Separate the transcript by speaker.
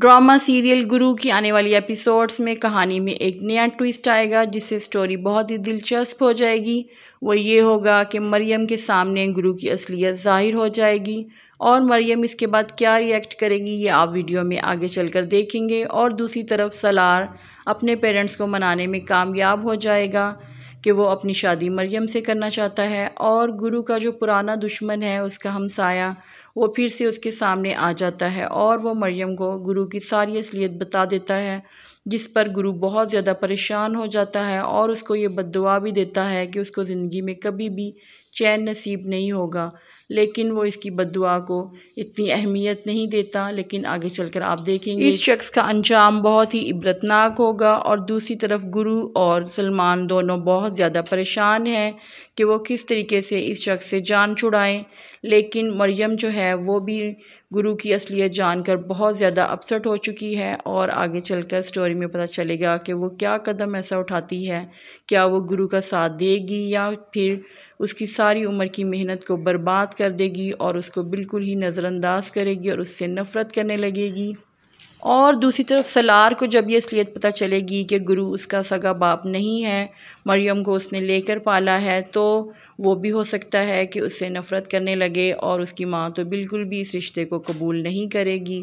Speaker 1: drama serial गुरु की आने वाली एपिसोड्स में कहानी में एक नया ट्विस्ट आएगा जिससे स्टोरी बहुत ही दिलचस्प हो जाएगी वो ये होगा कि मरियम के सामने गुरु की असलियत जाहिर हो जाएगी और मरियम इसके बाद क्या रिएक्ट करेगी ये आप वीडियो में आगे चलकर देखेंगे और दूसरी तरफ सलार अपने पेरेंट्स को मनाने में कामयाब हो जाएगा कि वो अपनी शादी मरियम से करना चाहता है और गुरु का जो पुराना दुश्मन है उसका हमसाया वो फिर से उसके सामने आ जाता है और वो मरियम को गुरु की सारी असलियत बता देता है जिस पर गुरु बहुत ज़्यादा परेशान हो जाता है और उसको ये बद भी देता है कि उसको ज़िंदगी में कभी भी चैन नसीब नहीं होगा लेकिन वो इसकी बदुआ को इतनी अहमियत नहीं देता लेकिन आगे चलकर आप देखेंगे इस शख्स का अंजाम बहुत ही इबरतनाक होगा और दूसरी तरफ गुरु और सलमान दोनों बहुत ज़्यादा परेशान हैं कि वो किस तरीके से इस शख्स से जान छुड़ाएं लेकिन मरियम जो है वो भी गुरु की असलियत जानकर बहुत ज़्यादा अपसेट हो चुकी है और आगे चलकर स्टोरी में पता चलेगा कि वो क्या कदम ऐसा उठाती है क्या वो गुरु का साथ देगी या फिर उसकी सारी उम्र की मेहनत को बर्बाद बर्बाद कर देगी और उसको बिल्कुल ही नज़रअंदाज करेगी और उससे नफ़रत करने लगेगी और दूसरी तरफ सलार को जब यह असलियत पता चलेगी कि गुरु उसका सगा बाप नहीं है मरियम को उसने लेकर पाला है तो वो भी हो सकता है कि उससे नफ़रत करने लगे और उसकी माँ तो बिल्कुल भी इस रिश्ते को कबूल नहीं करेगी